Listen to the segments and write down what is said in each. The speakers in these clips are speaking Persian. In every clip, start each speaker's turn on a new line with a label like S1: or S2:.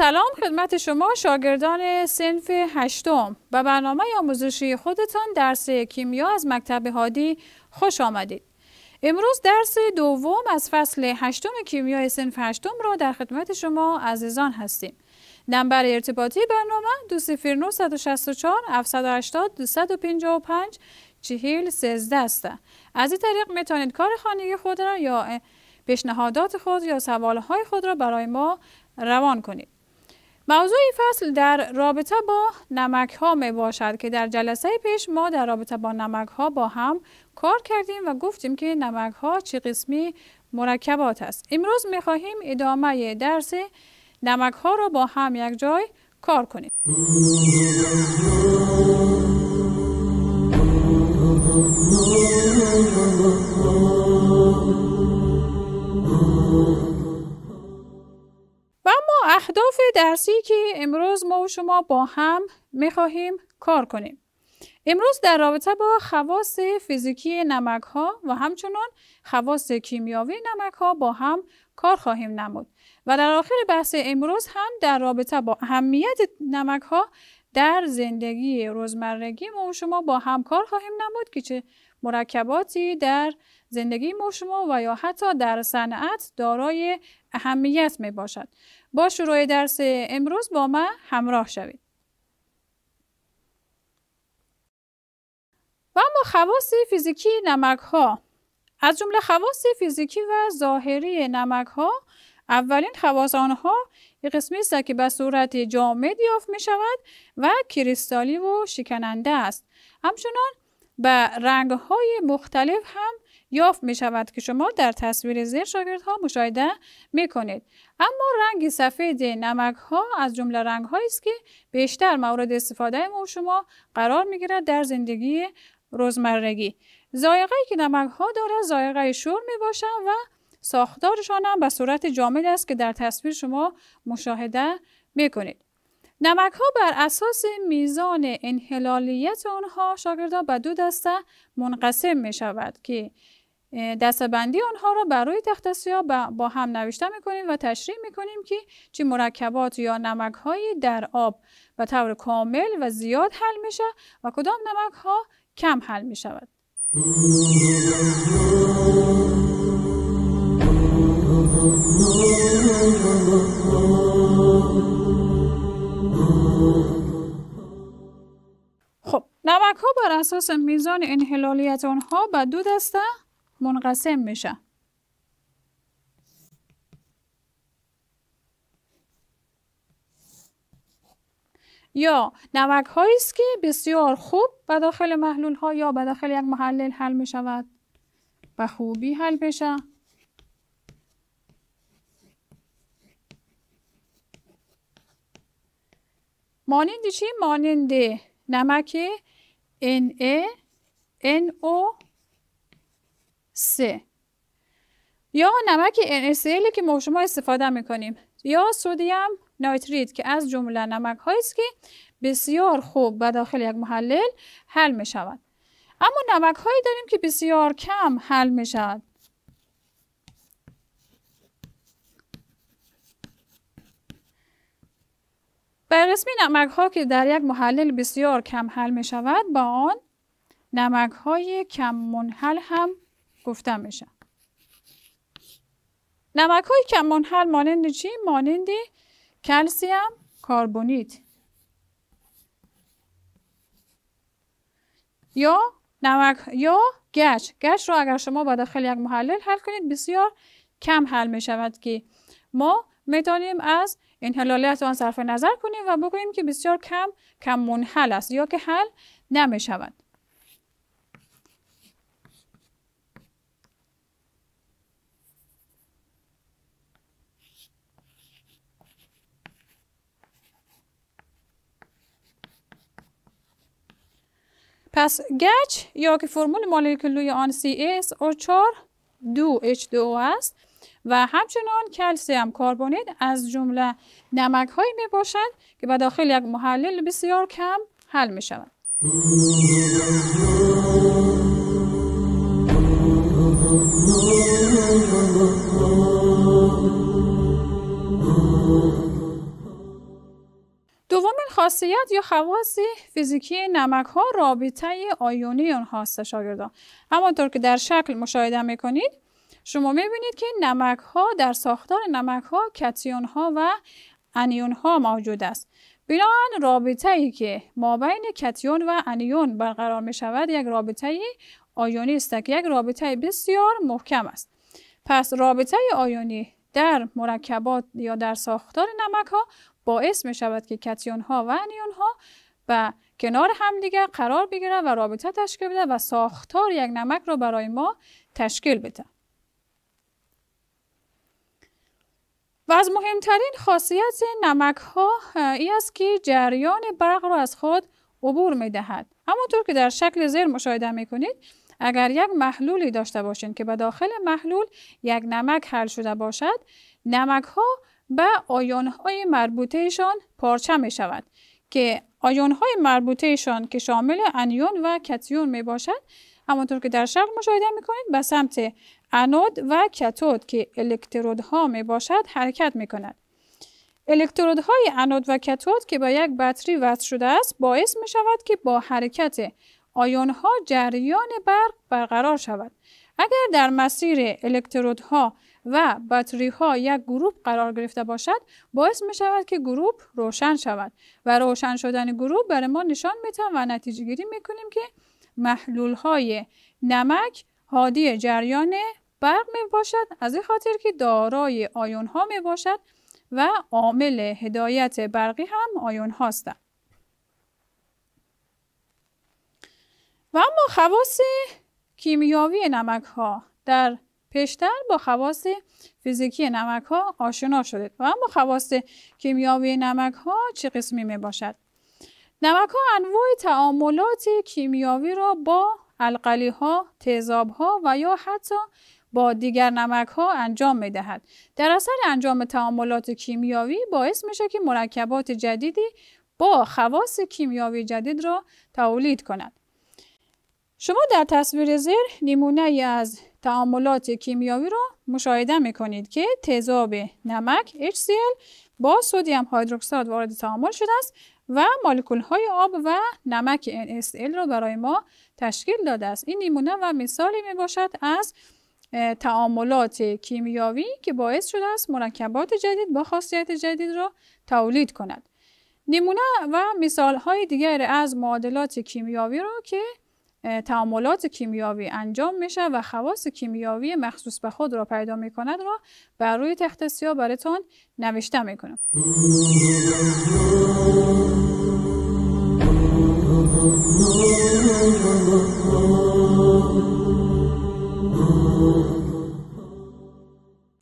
S1: سلام خدمت شما شاگردان سنف هشتم و برنامه آموزشی خودتان درس کیمیا از مکتب هادی خوش آمدید. امروز درس دوم از فصل هشتم کیمیا سنف هشتم را در خدمت شما عزیزان هستیم. نمبر ارتباطی برنامه دو 780 255 چهیل است. از این طریق میتونید کار خانگی خود را یا پیشنهادات خود یا سوالهای خود را برای ما روان کنید. موضوع این فصل در رابطه با نمک ها می باشد که در جلسه پیش ما در رابطه با نمک ها با هم کار کردیم و گفتیم که نمک ها چه قسمی مرکبات است امروز می خواهیم ادامه درس نمک ها را با هم یک جای کار کنیم اما اهداف درسی که امروز ما و شما با هم میخواهیم کار کنیم امروز در رابطه با خواص فیزیکی نمک ها و همچنان خواص کیمیاوی نمک ها با هم کار خواهیم نمود و در آخر بحث امروز هم در رابطه با اهمیت نمک ها در زندگی روزمرگی ما و شما با هم کار خواهیم نمود که چه مرکباتی در زندگی ما و شما و یا حتی در صنعت دارای اهمیت می باشد با شروع درس امروز با من همراه شوید. و اما خواص فیزیکی نمک ها از جمله خواص فیزیکی و ظاهری نمک ها اولین خواص آنها یک قسمی است که به صورت جامد یافت می شود و کریستالی و شکننده است همچنان به رنگ های مختلف هم یافت می شود که شما در تصویر زیر ها مشاهده می کنید. اما رنگ سفید نمک ها از جمله رنگ هایی است که بیشتر مورد استفاده ما شما قرار می گیرد در زندگی روزمرگی. زایقه که نمک ها دارد زایقه شور می و ساختارشان هم به صورت جامد است که در تصویر شما مشاهده می کنید. نمک ها بر اساس میزان انحلالیت آنها شاگردان به دو دسته منقسم می شود که دستبندی آنها را برای تخت سیاه با هم نوشته میکنیم و تشریح میکنیم که چه مرکبات یا نمک در آب و طور کامل و زیاد حل میشه و کدام نمک ها کم حل می خب نمک ها بر اساس میزان انحلالیت آنها به دو دسته منقسم میشه یا نمک است که بسیار خوب به داخل محلول ها یا به داخل یک محلل حل می شود به خوبی حل بشه مانند چی؟ مانند نمک Na NO 3 یا نمک NaCl که ما شما استفاده میکنیم یا سودیم نایتریت که از جمله نمک هایی است که بسیار خوب به داخل یک محلل حل می شود اما نمک هایی داریم که بسیار کم حل می شود بر قسمی نمک ها که در یک محلل بسیار کم حل می شود با آن نمک های کم منحل هم گفتم بشن نمک های کم منحل مانند چی؟ مانند کلسیم کاربونیت یا نمک یا گچ گچ رو اگر شما با داخل یک محلل حل کنید بسیار کم حل می شود که ما میتونیم از انحلالات آن صرف نظر کنیم و بگوییم که بسیار کم کم منحل است یا که حل نمی شود پس گچ یا که فرمول مولکولی آن cso 4 دو 2H2O است و همچنان کلسیم کاربونید از جمله نمک هایی می باشند که به داخل یک محلل بسیار کم حل می شود. خاصیت یا خواص فیزیکی نمک ها رابطه آیونی آنها است شاگردان همانطور که در شکل مشاهده میکنید شما میبینید که نمک ها در ساختار نمک ها کتیون ها و انیون ها موجود است بنابراین رابطه ای که مابین کتیون و انیون برقرار می شود یک رابطه آیونی است که یک رابطه بسیار محکم است پس رابطه آیونی در مرکبات یا در ساختار نمک ها باعث می شود که کتیون ها و انیون ها و کنار همدیگر قرار بگیره و رابطه تشکیل بده و ساختار یک نمک را برای ما تشکیل بده. و از مهمترین خاصیت نمک ها ای است که جریان برق را از خود عبور می دهد. همونطور که در شکل زیر مشاهده می کنید اگر یک محلولی داشته باشین که به داخل محلول یک نمک حل شده باشد نمک ها به آیون های مربوطهشان پارچه می شود که آیون های مربوطهشان که شامل انیون و کتیون می باشد همانطور که در شرق مشاهده می کنید به سمت انود و کتود که الکترودها می باشد حرکت می کند. های انود و کتود که با یک بطری وصل شده است باعث می شود که با حرکت آیونها جریان برق برقرار شود اگر در مسیر الکترودها و باتری ها یک گروپ قرار گرفته باشد باعث می شود که گروپ روشن شود و روشن شدن گروپ برای ما نشان می و نتیجه گیری می کنیم که محلول های نمک حادی جریان برق می باشد از این خاطر که دارای آیون ها می باشد و عامل هدایت برقی هم آیون هاستند و اما خواص کیمیاوی نمک ها در پیشتر با خواص فیزیکی نمک ها آشنا شده. و اما خواص کیمیاوی نمک ها چه قسمی می باشد نمک ها انواع تعاملات کیمیاوی را با القلی ها تیزاب ها و یا حتی با دیگر نمک ها انجام می دهد. در اثر انجام تعاملات کیمیاوی باعث میشه که مرکبات جدیدی با خواص کیمیاوی جدید را تولید کند. شما در تصویر زیر نمونه از تعاملات کیمیاوی را مشاهده می کنید که تیزاب نمک HCl با سودیم هیدروکسید وارد تعامل شده است و مالکول های آب و نمک NSL را برای ما تشکیل داده است. این نمونه و مثالی می باشد از تعاملات کیمیاوی که باعث شده است مرکبات جدید با خاصیت جدید را تولید کند. نمونه و مثال های دیگر از معادلات کیمیاوی را که تعاملات کیمیاوی انجام میشه و خواص کیمیاوی مخصوص به خود را پیدا میکند را بر روی تخت سیاه براتون نوشته میکنم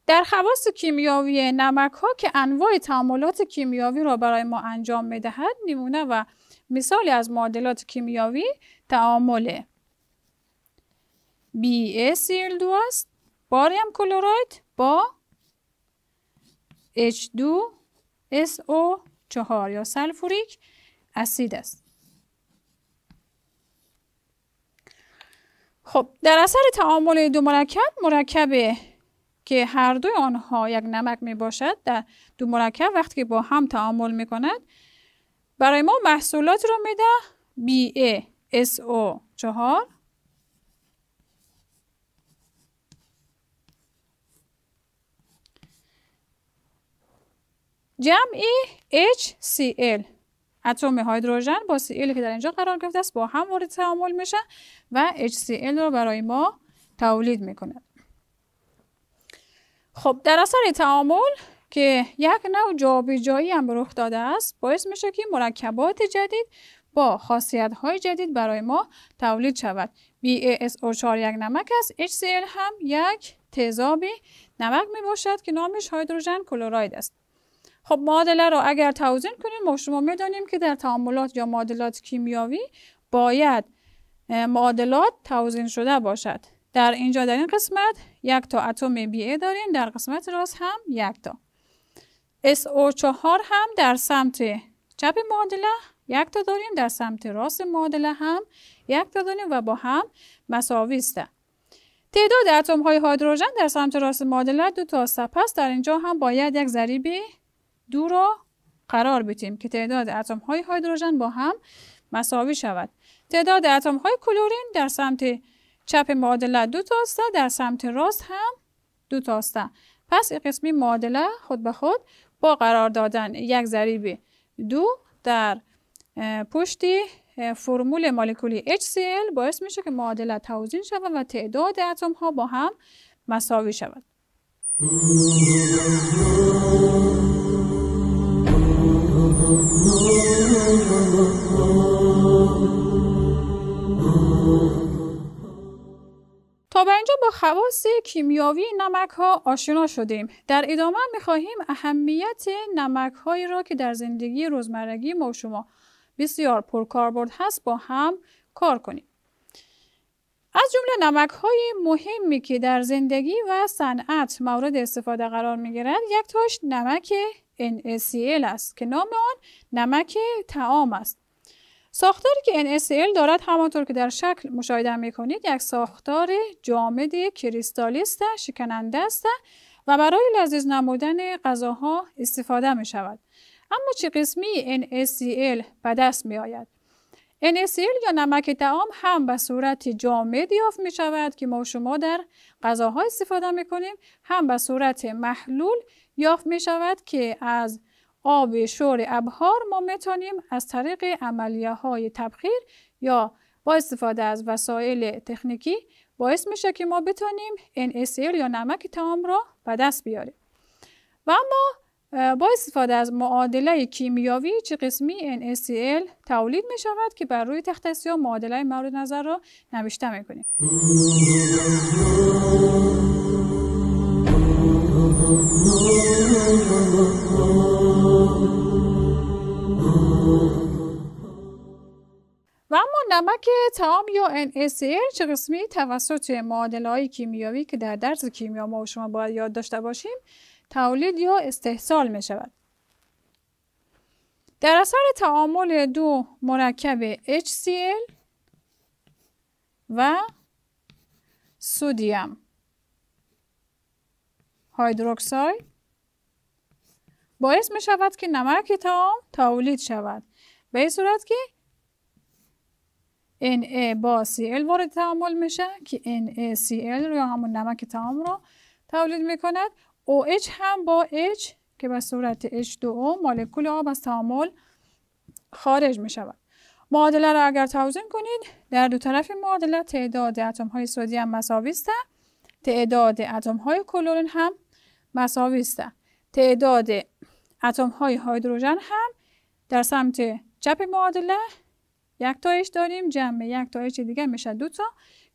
S1: در خواص کیمیاوی نمک ها که انواع تعاملات کیمیاوی را برای ما انجام میدهد نمونه و مثالی از معادلات کیمیاوی تعامل سیل دو است باریم کلوراید با h 2 او 4 یا سلفوریک اسید است خب در اثر تعامل دو مرکب مرکب که هر دوی آنها یک نمک می باشد در دو مرکب وقتی که با هم تعامل می کند برای ما محصولات رو میده BA او 4 جمعی HCl اتم هیدروژن با Cl که در اینجا قرار گرفته است با هم وارد تعامل میشه و HCl رو برای ما تولید میکنه خب در اثر تعامل که یک نوع جابجایی هم رخ داده است باعث میشه که مرکبات جدید با خاصیت های جدید برای ما تولید شود BASO4 یک نمک است HCl هم یک تیزابی نمک می باشد که نامش هیدروژن کلوراید است خب معادله را اگر توزین کنیم ما شما دانیم که در تعاملات یا معادلات کیمیاوی باید معادلات توزین شده باشد در اینجا در این قسمت یک تا اتم ای داریم در قسمت راست هم یک تا SO4 هم در سمت چپ معادله یک تا داریم در سمت راست معادله هم یک تا داریم و با هم مساوی است تعداد اتم های هیدروژن در سمت راست معادله دو تا است پس در اینجا هم باید یک ضریب دو را قرار بدیم که تعداد اتم های هیدروژن با هم مساوی شود تعداد اتم های کلورین در سمت چپ معادله دو تا است در سمت راست هم دو تا است پس این قسمی معادله خود به خود با قرار دادن یک ضریب دو در پشتی فرمول مولکولی HCl باعث میشه که معادله توزین شود و تعداد اتم ها با هم مساوی شود با خواص کیمیاوی نمک ها آشنا شدیم. در ادامه می اهمیت نمک هایی را که در زندگی روزمرگی ما شما بسیار پرکاربرد هست با هم کار کنیم. از جمله نمک های مهمی که در زندگی و صنعت مورد استفاده قرار می گیرند یک تاش نمک NaCl است که نام آن نمک تعام است. ساختاری که NaCl دارد همانطور که در شکل مشاهده کنید یک ساختار جامد کریستالی شکننده است و برای لذیذ نمودن غذاها استفاده می شود اما چه قسمی NaCl به دست می آید یا نمک تعام هم به صورت جامد یافت می شود که ما شما در غذاها استفاده می کنیم هم به صورت محلول یافت می شود که از آب شور ابهار ما میتونیم از طریق عملیه های تبخیر یا با استفاده از وسایل تکنیکی باعث میشه که ما بتونیم NaCl یا نمک تمام را به دست بیاریم و اما با استفاده از معادله کیمیاوی چه قسمی NaCl تولید می شود که بر روی تخت معادله مورد نظر را نوشته می کنیم. نمک تمام یا NaCl چه قسمی توسط معادله های کیمیایی که در درس کیمیا ما و شما باید یاد داشته باشیم تولید یا استحصال می شود. در اثر تعامل دو مرکب HCl و سودیم هایدروکساید باعث می شود که نمک تام تولید شود به این صورت که Na با Cl وارد تعامل میشه که NaCl یا همون نمک تعام رو تولید میکند OH هم با H که به صورت H2O مالکول آب از تعامل خارج می معادله را اگر توزین کنید در دو طرف معادله تعداد اتم های سودی مساوی است تعداد اتم های کلورین هم مساوی است تعداد اتم های هیدروژن هم در سمت چپ معادله یک تایش داریم جمع یک تایش دیگه میشه دو تا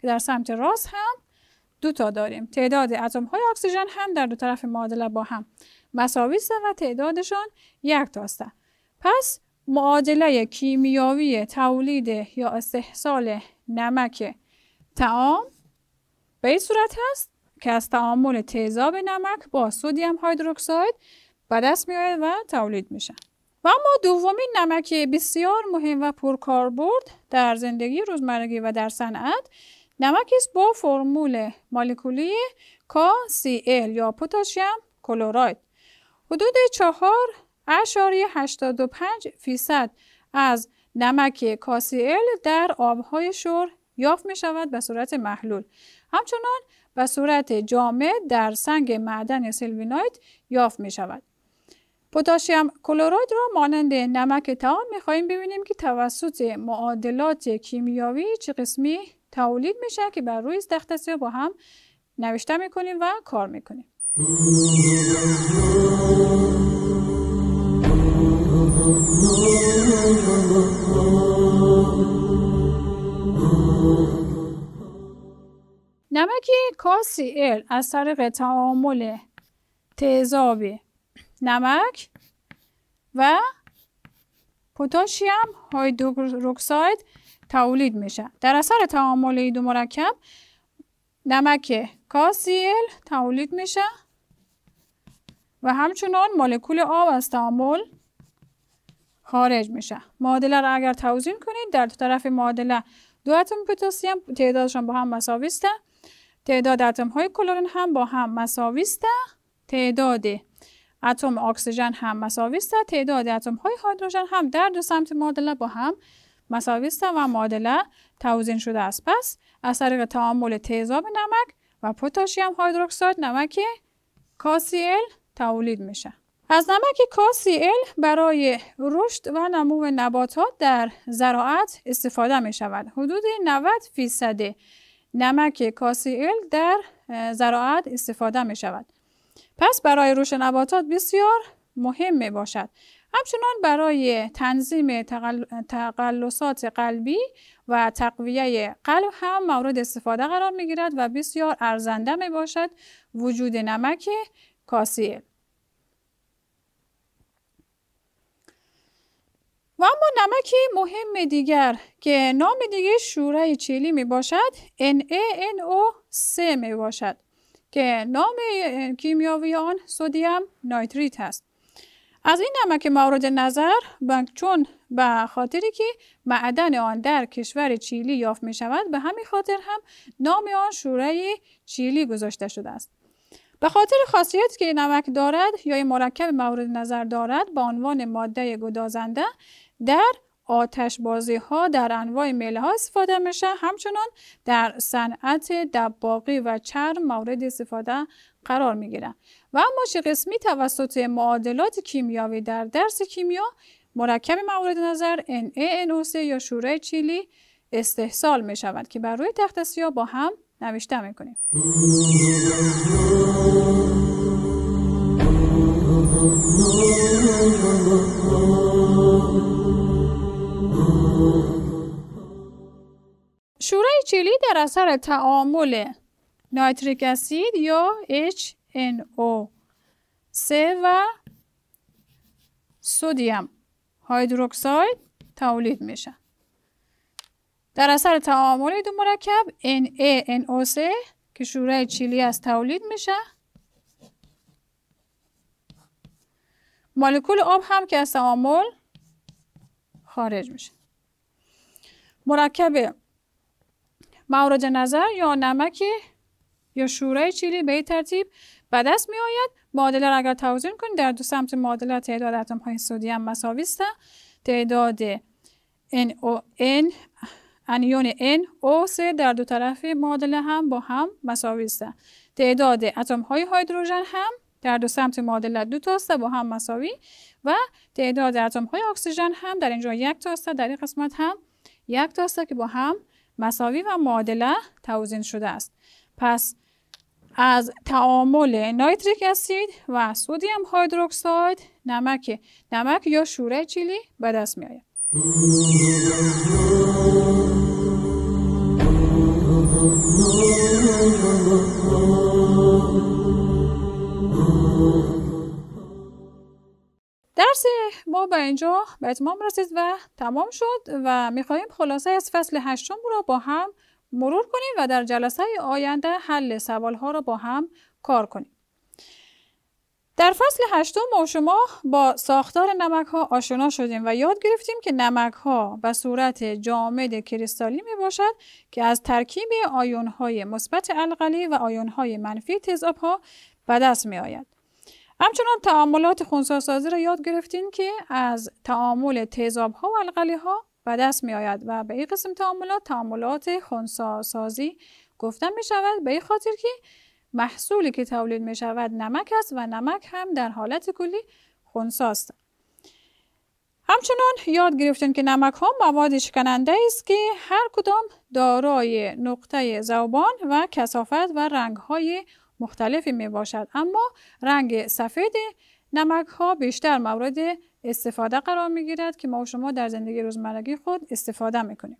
S1: که در سمت راست هم دو تا داریم تعداد اتم های اکسیژن هم در دو طرف معادله با هم مساوی و تعدادشان یک تاسته پس معادله کیمیاوی تولید یا استحصال نمک تعام به این صورت هست که از تعامل تیزاب نمک با سودیم هایدروکساید به دست میآید و تولید میشه و اما دومین نمک بسیار مهم و پرکاربرد در زندگی روزمرگی و در صنعت نمک است با فرمول مولکولی KCl یا پتاسیم کلوراید حدود 4.85 فیصد از نمک KCl در آبهای شور یافت می شود به صورت محلول همچنان به صورت جامد در سنگ معدن سیلوینایت یافت می شود پوتاشیم کلوراید را مانند نمک تعام خواهیم ببینیم که توسط معادلات کیمیاوی چه قسمی تولید میشه که بر روی تخت با هم نوشته میکنیم و کار میکنیم نمک کاسی ال از طریق تعامل تیزابی نمک و پوتاشیم هایدروکساید تولید میشه در اثر تعامل این دو مرکب نمک کاسیل تولید میشه و همچنان مولکول آب از تعامل خارج میشه معادله را اگر توضیح کنید در دو طرف معادله دو اتم پتاسیم تعدادشان با هم مساویسته. تعداد اتم های کلورین هم با هم مساویسته تعداد اتم اکسیژن هم مساوی است تعداد اتم های هیدروژن هم در دو سمت معادله با هم مساوی است و معادله توزین شده است پس از طریق تعامل تیزاب نمک و پتاسیم هیدروکساید نمک کاسیل تولید میشه از نمک کاسیل برای رشد و نمو نباتات در زراعت استفاده می شود. حدود 90 فیصد نمک کاسیل در زراعت استفاده می شود. پس برای روش نباتات بسیار مهم می باشد. همچنان برای تنظیم تقل... تقلصات قلبی و تقویه قلب هم مورد استفاده قرار می گیرد و بسیار ارزنده می باشد وجود نمک کاسیل. و اما نمک مهم دیگر که نام دیگه شوره چیلی می باشد NaNO3 می باشد. که نام کیمیاوی آن سودیم نایتریت هست از این نمک مورد نظر چون به خاطری که معدن آن در کشور چیلی یافت می شود به همین خاطر هم نام آن شوره چیلی گذاشته شده است به خاطر خاصیت که نمک دارد یا مرکب مورد نظر دارد به عنوان ماده گدازنده در آتش بازی ها در انواع میله ها استفاده میشه همچنان در صنعت دباقی و چرم مورد استفاده قرار میگیرن و اما قسمی توسط معادلات کیمیاوی در درس کیمیا مرکب مورد نظر NaNO3 یا شوره چیلی استحصال می که بر روی تخت سیاه با هم نوشته میکنیم شورای چیلی در اثر تعامل نایتریک اسید یا HNO 3 و سودیم هایدروکساید تولید میشه. در اثر تعامل دو مرکب NaNO3 که شورای چیلی از تولید میشه مولکول آب هم که از تعامل خارج میشه مرکب مورد نظر یا نمک یا شوره چیلی به ترتیب به دست می آید معادله را اگر توضیح کنید در دو سمت معادله تعداد اتم های سودیم مساوی است تعداد N انیون N O C در دو طرف معادله هم با هم مساوی است تعداد اتم های هیدروژن هم در دو سمت معادله دو است با هم مساوی و تعداد اتم های اکسیژن هم در اینجا یک تا است در این قسمت هم یک تا است که با هم مساوی و معادله توزین شده است پس از تعامل نایتریک اسید و سودیم هایدروکساید نمک نمک یا شوره چیلی به دست می آید. درس ما به اینجا به اتمام رسید و تمام شد و میخواهیم خلاصه از فصل هشتم را با هم مرور کنیم و در جلسه آینده حل سوال ها را با هم کار کنیم. در فصل هشتم ما شما با ساختار نمک ها آشنا شدیم و یاد گرفتیم که نمک ها به صورت جامد کریستالی می باشد که از ترکیب آیون های مثبت القلی و آیون های منفی تیزاب ها به دست می آید. همچنان تعاملات خونساسازی را یاد گرفتیم که از تعامل تیزاب ها و القلی ها به دست می آید و به این قسم تعاملات تعاملات خونساسازی گفته می شود به این خاطر که محصولی که تولید می شود نمک است و نمک هم در حالت کلی خونساست. همچنان یاد گرفتیم که نمک ها مواد شکننده است که هر کدام دارای نقطه زبان و کسافت و رنگ های مختلفی می باشد اما رنگ سفید نمک ها بیشتر مورد استفاده قرار می گیرد که ما و شما در زندگی روزمرگی خود استفاده می کنیم.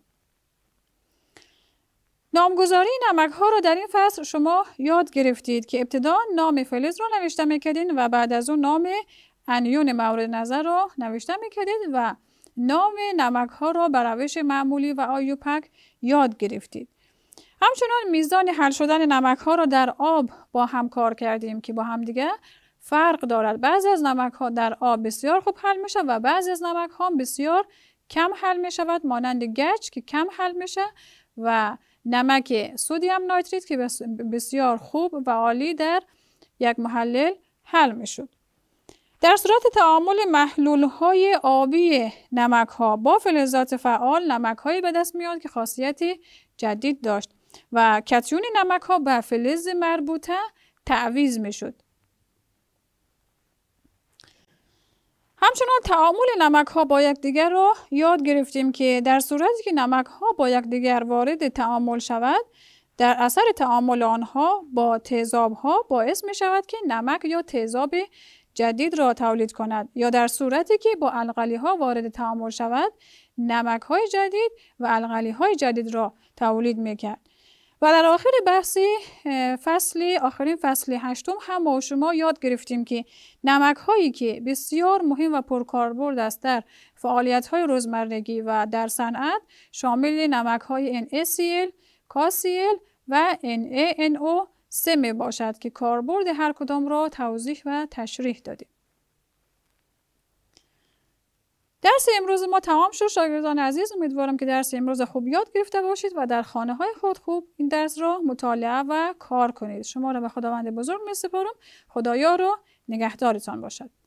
S1: نامگذاری نمک ها را در این فصل شما یاد گرفتید که ابتدا نام فلز را نوشته کردید و بعد از اون نام انیون مورد نظر را نوشته کردید و نام نمک ها را به روش معمولی و آیوپک یاد گرفتید. همچنان میزان حل شدن نمک ها را در آب با هم کار کردیم که با همدیگه فرق دارد بعضی از نمک ها در آب بسیار خوب حل میشه و بعضی از نمک ها بسیار کم حل می شود مانند گچ که کم حل میشه و نمک سودیم نایتریت که بسیار خوب و عالی در یک محلل حل می شود. در صورت تعامل محلول های آبی نمک ها با فلزات فعال نمک هایی به دست میاد که خاصیتی جدید داشت و کتیون نمک ها به فلز مربوطه تعویز می شد. همچنان تعامل نمک ها با یکدیگر را یاد گرفتیم که در صورتی که نمک ها با یکدیگر وارد تعامل شود در اثر تعامل آنها با تیزاب ها باعث می شود که نمک یا تیزاب جدید را تولید کند یا در صورتی که با القلی ها وارد تعامل شود نمک های جدید و القلی های جدید را تولید می کرد. و در آخر بحثی فصلی آخرین فصلی هشتم هم با شما یاد گرفتیم که نمک هایی که بسیار مهم و پرکاربرد است در فعالیت های روزمرگی و در صنعت شامل نمک های NaCl، KCl و NaNO سمه باشد که کاربرد هر کدام را توضیح و تشریح دادیم. درس امروز ما تمام شد شاگردان عزیز امیدوارم که درس امروز خوب یاد گرفته باشید و در خانه های خود خوب این درس را مطالعه و کار کنید شما را به خداوند بزرگ می سپارم خدایا رو نگهدارتان باشد